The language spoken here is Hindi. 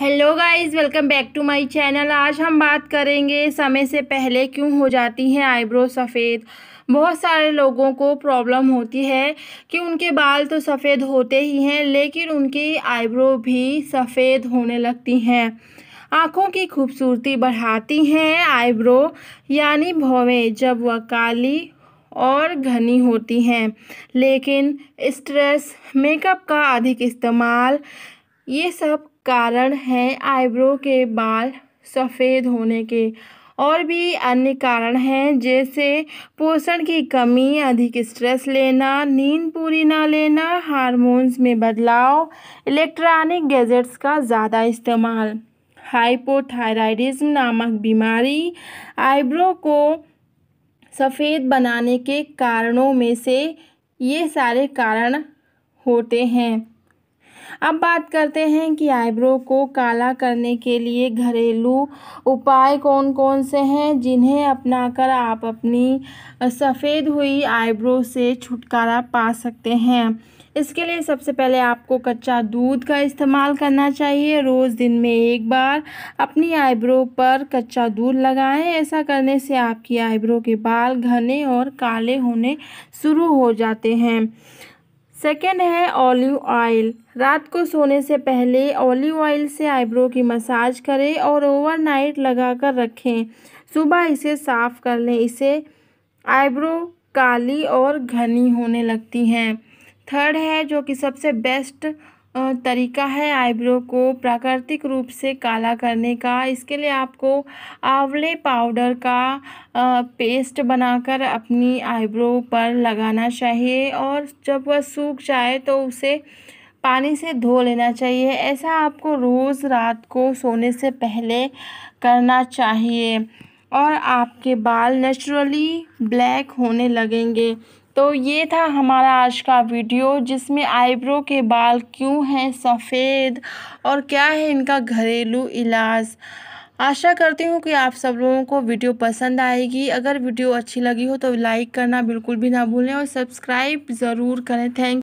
hello guys welcome back to my channel आज हम बात करेंगे समय से पहले क्यों हो जाती हैं आईब्रो सफ़ेद बहुत सारे लोगों को प्रॉब्लम होती है कि उनके बाल तो सफ़ेद होते ही हैं लेकिन उनकी आईब्रो भी सफ़ेद होने लगती हैं आँखों की खूबसूरती बढ़ाती हैं आईब्रो यानी भौवें जब वह काली और घनी होती हैं लेकिन स्ट्रेस मेकअप का अधिक इस्तेमाल ये सब कारण हैं आईब्रो के बाल सफ़ेद होने के और भी अन्य कारण हैं जैसे पोषण की कमी अधिक स्ट्रेस लेना नींद पूरी ना लेना हार्मोन्स में बदलाव इलेक्ट्रॉनिक गैजेट्स का ज़्यादा इस्तेमाल हाइपोथायराइडिज्म नामक बीमारी आईब्रो को सफ़ेद बनाने के कारणों में से ये सारे कारण होते हैं अब बात करते हैं कि आईब्रो को काला करने के लिए घरेलू उपाय कौन कौन से हैं जिन्हें अपनाकर आप अपनी सफ़ेद हुई आईब्रो से छुटकारा पा सकते हैं इसके लिए सबसे पहले आपको कच्चा दूध का इस्तेमाल करना चाहिए रोज़ दिन में एक बार अपनी आईब्रो पर कच्चा दूध लगाएं ऐसा करने से आपकी आईब्रो के बाल घने और काले होने शुरू हो जाते हैं सेकेंड है ऑलिव ऑयल रात को सोने से पहले ऑलिव ऑयल से आईब्रो की मसाज करें और ओवरनाइट लगाकर रखें सुबह इसे साफ़ कर लें इसे आईब्रो काली और घनी होने लगती हैं थर्ड है जो कि सबसे बेस्ट तरीका है आईब्रो को प्राकृतिक रूप से काला करने का इसके लिए आपको आंवले पाउडर का पेस्ट बनाकर अपनी आईब्रो पर लगाना चाहिए और जब वह सूख जाए तो उसे पानी से धो लेना चाहिए ऐसा आपको रोज़ रात को सोने से पहले करना चाहिए और आपके बाल नेचुरली ब्लैक होने लगेंगे तो ये था हमारा आज का वीडियो जिसमें आईब्रो के बाल क्यों हैं सफ़ेद और क्या है इनका घरेलू इलाज आशा करती हूँ कि आप सब लोगों को वीडियो पसंद आएगी अगर वीडियो अच्छी लगी हो तो लाइक करना बिल्कुल भी ना भूलें और सब्सक्राइब ज़रूर करें थैंक